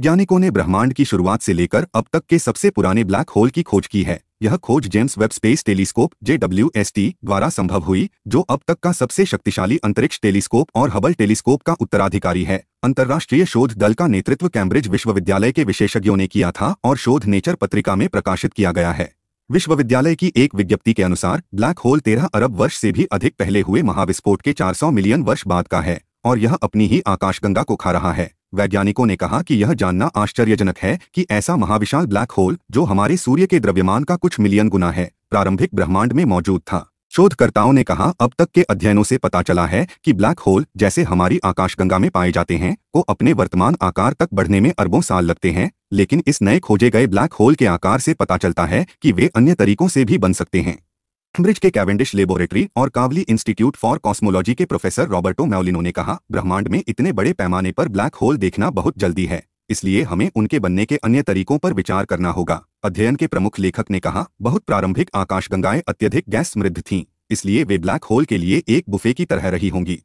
वैज्ञानिकों ने ब्रह्मांड की शुरुआत से लेकर अब तक के सबसे पुराने ब्लैक होल की खोज की है यह खोज जेम्स वेब स्पेस टेलीस्कोप जे द्वारा संभव हुई जो अब तक का सबसे शक्तिशाली अंतरिक्ष टेलीस्कोप और हबल टेलीस्कोप का उत्तराधिकारी है अंतर्राष्ट्रीय शोध दल का नेतृत्व कैम्ब्रिज विश्वविद्यालय के विशेषज्ञों ने किया था और शोध नेचर पत्रिका में प्रकाशित किया गया है विश्वविद्यालय की एक विज्ञप्ति के अनुसार ब्लैक होल तेरह अरब वर्ष से भी अधिक पहले हुए महाविस्फोट के चार मिलियन वर्ष बाद का है और यह अपनी ही आकाशगंगा को खा रहा है वैज्ञानिकों ने कहा कि यह जानना आश्चर्यजनक है कि ऐसा महाविशाल ब्लैक होल जो हमारे सूर्य के द्रव्यमान का कुछ मिलियन गुना है प्रारंभिक ब्रह्मांड में मौजूद था शोधकर्ताओं ने कहा अब तक के अध्ययनों से पता चला है कि ब्लैक होल जैसे हमारी आकाशगंगा में पाए जाते हैं को अपने वर्तमान आकार तक बढ़ने में अरबों साल लगते हैं लेकिन इस नए खोजे गए ब्लैक होल के आकार से पता चलता है कि वे अन्य तरीकों से भी बन सकते हैं कैम्ब्रिज के कैवेंडिश लेबोरेटरी और कावली इंस्टीट्यूट फॉर कॉस्मोलॉजी के प्रोफेसर रॉबर्टो मैलिनो ने कहा ब्रह्मांड में इतने बड़े पैमाने पर ब्लैक होल देखना बहुत जल्दी है इसलिए हमें उनके बनने के अन्य तरीकों पर विचार करना होगा अध्ययन के प्रमुख लेखक ने कहा बहुत प्रारंभिक आकाशगंगाएं अत्यधिक गैस समृद्ध थीं इसलिए वे ब्लैक होल के लिए एक बुफे की तरह रही होंगी